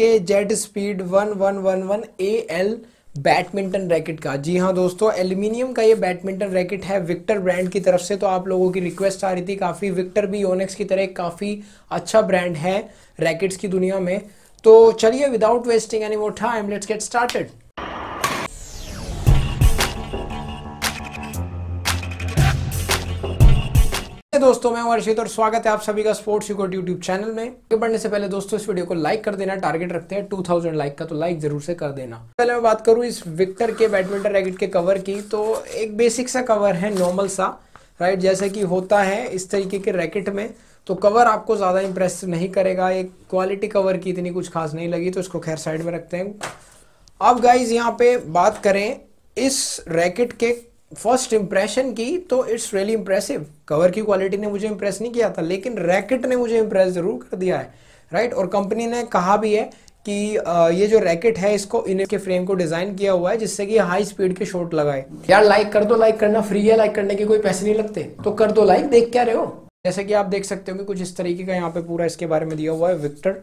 के jet speed one one one one A L badminton racket का जी हाँ दोस्तों एल्यूमिनियम का ये बैडमिंटन रैकेट है विक्टर ब्रांड की तरफ से तो आप लोगों की रिक्वेस्ट आ रही थी काफ़ी विक्टर भी योनेक्स की तरह काफ़ी अच्छा ब्रांड है रैकेट्स की दुनिया में तो चलिए without wasting any more time let's get started दोस्तों मैं हर्षित और स्वागत है आप सभी का स्पोर्ट्स यूकोट यूट्यूब चैनल में आगे बढ़ने से पहले दोस्तों इस वीडियो को लाइक कर देना टारगेट रखते हैं 2000 लाइक का तो लाइक जरूर से कर देना पहले मैं बात करूं इस विक्टर के बैडमिंटन रैकेट के कवर की तो एक बेसिक सा कवर है नॉर्मल सा राइट जैसे कि होता है इस तरीके के रैकेट में तो कवर आपको ज़्यादा इंप्रेस नहीं करेगा एक क्वालिटी कवर की इतनी कुछ खास नहीं लगी तो इसको खैर साइड में रखते हैं अब गाइज यहाँ पे बात करें इस रैकेट के फर्स्ट इंप्रेशन की तो इट्स रियली इंप्रेसिव कवर की क्वालिटी ने मुझे इंप्रेस नहीं किया था लेकिन रैकेट ने मुझे इंप्रेस ज़रूर कर दिया है राइट और कंपनी ने कहा भी है कि ये जो रैकेट है इसको इनके फ्रेम को डिज़ाइन किया हुआ है जिससे कि हाई स्पीड के शॉट लगाए यार लाइक कर दो लाइक करना फ्री है लाइक करने के कोई पैसे नहीं लगते तो कर दो लाइक देख क्या रहे हो जैसे कि आप देख सकते हो कि कुछ इस तरीके का यहाँ पे पूरा इसके बारे में दिया हुआ है विक्टर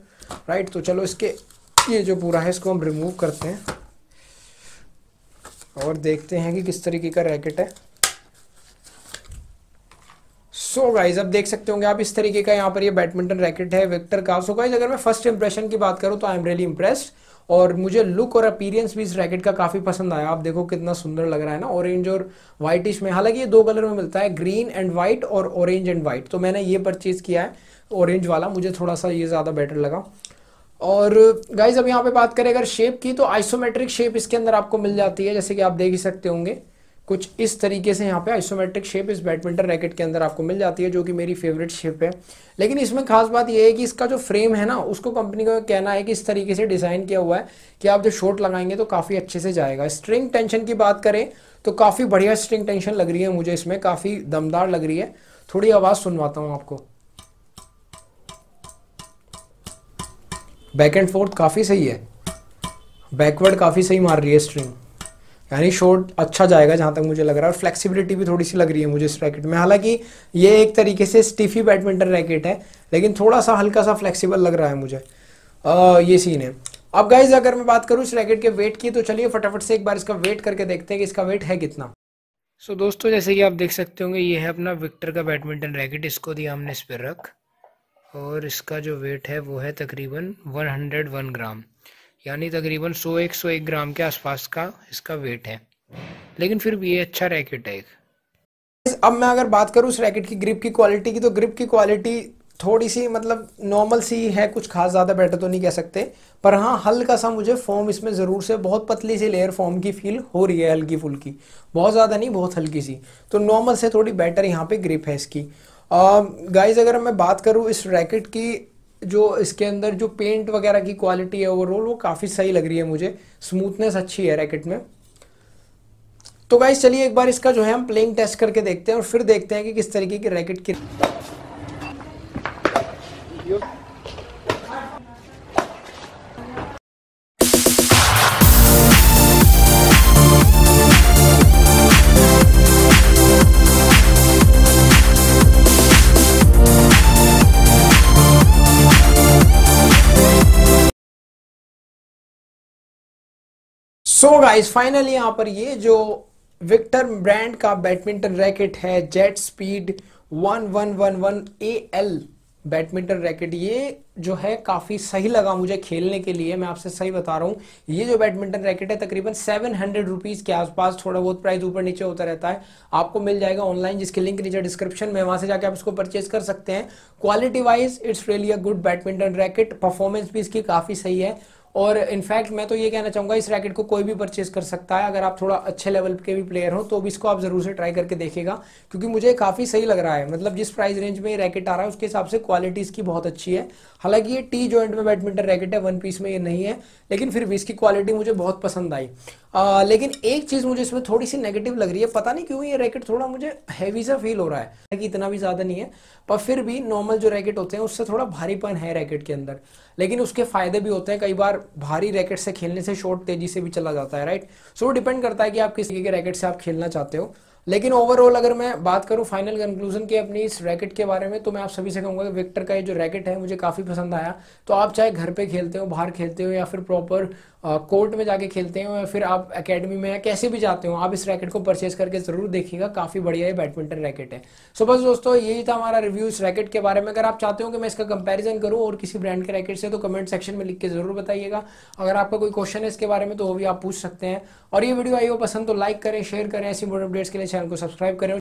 राइट तो चलो इसके ये जो पूरा है इसको हम रिमूव करते हैं और देखते हैं कि किस तरीके का रैकेट है सो so गाइज अब देख सकते होंगे आप इस तरीके का यहाँ पर ये बैडमिंटन रैकेट है विक्टर का सो so गाइज अगर मैं फर्स्ट इंप्रेशन की बात करूँ तो आई एम रियली इम्प्रेस्ड और मुझे लुक और अपीरियंस भी इस रैकेट का काफ़ी पसंद आया आप देखो कितना सुंदर लग रहा है ना ऑरेंज और व्हाइटिश में हालांकि ये दो कलर में मिलता है ग्रीन एंड व्हाइट और ऑरेंज एंड व्हाइट तो मैंने ये परचेज़ किया है ऑरेंज वाला मुझे थोड़ा सा ये ज़्यादा बेटर लगा और गाइज अब यहाँ पे बात करें अगर शेप की तो आइसोमेट्रिक शेप इसके अंदर आपको मिल जाती है जैसे कि आप देख ही सकते होंगे कुछ इस तरीके से यहाँ पे आइसोमेट्रिक शेप इस बैडमिंटन रैकेट के अंदर आपको मिल जाती है जो कि मेरी फेवरेट शेप है लेकिन इसमें खास बात यह है कि इसका जो फ्रेम है ना उसको कंपनी का कहना है कि इस तरीके से डिज़ाइन किया हुआ है कि आप जो शॉट लगाएंगे तो काफ़ी अच्छे से जाएगा स्ट्रिंग टेंशन की बात करें तो काफ़ी बढ़िया स्ट्रिंग टेंशन लग रही है मुझे इसमें काफ़ी दमदार लग रही है थोड़ी आवाज़ सुनवाता हूँ आपको बैक एंड फोर्थ काफ़ी सही है बैकवर्ड काफ़ी सही मार रही है स्ट्रिंग यानी शॉर्ट अच्छा जाएगा जहाँ तक मुझे लग रहा है और फ्लेक्सिबिलिटी भी थोड़ी सी लग रही है मुझे इस रैकेट में हालांकि ये एक तरीके से स्टिफी बैडमिंटन रैकेट है लेकिन थोड़ा सा हल्का सा फ्लेक्सिबल लग रहा है मुझे आ, ये सीन है अब गाइज अगर मैं बात करूँ इस रैकेट के वेट की तो चलिए फटाफट से एक बार इसका वेट करके देखते हैं कि इसका वेट है कितना सो so, दोस्तों जैसे कि आप देख सकते होंगे ये है अपना विक्टर का बैडमिंटन रैकेट इसको दिया हमने इस पर रख और इसका जो वेट है वो है तकरीबन 101 ग्राम यानी तकरीबन 100 एक 101 ग्राम के आसपास का इसका वेट है लेकिन फिर भी ये अच्छा रैकेट है एक अब मैं अगर बात करूँ उस रैकेट की ग्रिप की क्वालिटी की तो ग्रिप की क्वालिटी थोड़ी सी मतलब नॉर्मल सी है कुछ खास ज़्यादा बेटर तो नहीं कह सकते पर हाँ हल्का सा मुझे फॉर्म इसमें ज़रूर से बहुत पतली सी लेयर फॉर्म की फील हो रही है हल्की फुल्की बहुत ज़्यादा नहीं बहुत हल्की सी तो नॉर्मल से थोड़ी बेटर यहाँ पे ग्रिप है इसकी गाइज um, अगर मैं बात करूँ इस रैकेट की जो इसके अंदर जो पेंट वगैरह की क्वालिटी है ओवरऑल वो काफ़ी सही लग रही है मुझे स्मूथनेस अच्छी है रैकेट में तो गाइज चलिए एक बार इसका जो है हम प्लेइंग टेस्ट करके देखते हैं और फिर देखते हैं कि किस तरीके की रैकेट की सो गाइस फाइनली यहाँ पर ये जो विक्टर ब्रांड का बैडमिंटन रैकेट है jet speed one one one one A L badminton racket ये जो है काफ़ी सही लगा मुझे खेलने के लिए मैं आपसे सही बता रहा हूँ ये जो बैडमिंटन रैकेट है तकरीबन सेवन हंड्रेड रुपीज़ के आसपास थोड़ा बहुत प्राइस ऊपर नीचे होता रहता है आपको मिल जाएगा ऑनलाइन जिसके लिंक नीचे डिस्क्रिप्शन में वहां से जाके आप इसको परचेज कर सकते हैं quality wise it's really a good badminton racket performance भी इसकी काफ़ी सही है और इनफैक्ट मैं तो ये कहना चाहूँगा इस रैकेट को कोई भी परचेज कर सकता है अगर आप थोड़ा अच्छे लेवल के भी प्लेयर हो तो भी इसको आप ज़रूर से ट्राई करके देखेगा क्योंकि मुझे काफ़ी सही लग रहा है मतलब जिस प्राइस रेंज में ये रैकेट आ रहा है उसके हिसाब से क्वालिटी इसकी बहुत अच्छी है हालांकि ये टी जॉइंट में बैडमिंटन रैकेट है वन पीस में ये नहीं है लेकिन फिर भी इसकी क्वालिटी मुझे बहुत पसंद आई लेकिन एक चीज़ मुझे इसमें थोड़ी सी नेगेटिव लग रही है पता नहीं क्यों ये रैकेट थोड़ा मुझे हैवी सा फील हो रहा है हालांकि इतना भी ज़्यादा नहीं है पर फिर भी नॉर्मल जो रैकेट होते हैं उससे थोड़ा भारीपन है रैकेट के अंदर लेकिन उसके फ़ायदे भी होते हैं कई बार भारी रैकेट से खेलने से शॉट तेजी से भी चला जाता है राइट सो डिपेंड करता है कि आप किस के रैकेट से आप खेलना चाहते हो लेकिन ओवरऑल अगर मैं बात करूं फाइनल कंक्लूजन की अपनी इस रैकेट के बारे में तो मैं आप सभी से कहूंगा कि विक्टर का ये जो रैकेट है मुझे काफ़ी पसंद आया तो आप चाहे घर पे खेलते हो बाहर खेलते हो या फिर प्रॉपर कोर्ट में जाके खेलते हैं या फिर आप एकेडमी में कैसे भी जाते हो आप इस रैकेट को परचेज करके ज़रूर देखिएगा काफ़ी बढ़िया ये बैडमिंटन रैकेट है सो बस दोस्तों यही था हमारा रिव्यू इस रैकेट के बारे में अगर आप चाहते हो कि मैं इसका कंपैरिजन करूं और किसी ब्रांड के रैकेट से तो कमेंट सेक्शन में लिख के ज़रूर बताइएगा अगर आपका कोई क्वेश्चन है इसके बारे में तो वो भी आप पूछ सकते हैं और ये वीडियो आई हो पसंद तो लाइक करें शेयर करें ऐसी अपडेट्स के लिए चैनल को सब्सक्राइब करें